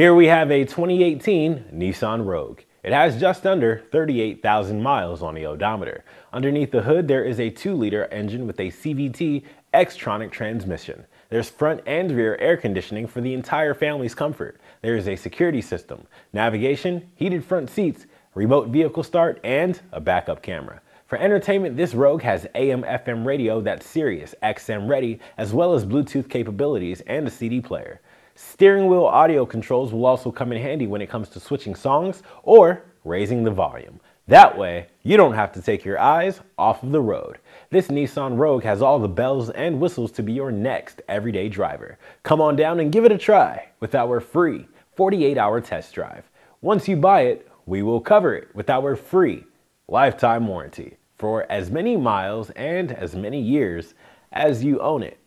Here we have a 2018 Nissan Rogue. It has just under 38,000 miles on the odometer. Underneath the hood, there is a 2-liter engine with a CVT Xtronic transmission. There's front and rear air conditioning for the entire family's comfort. There is a security system, navigation, heated front seats, remote vehicle start, and a backup camera. For entertainment, this Rogue has AM FM radio that's Sirius XM ready, as well as Bluetooth capabilities and a CD player. Steering wheel audio controls will also come in handy when it comes to switching songs or raising the volume. That way, you don't have to take your eyes off of the road. This Nissan Rogue has all the bells and whistles to be your next everyday driver. Come on down and give it a try with our free 48-hour test drive. Once you buy it, we will cover it with our free lifetime warranty for as many miles and as many years as you own it.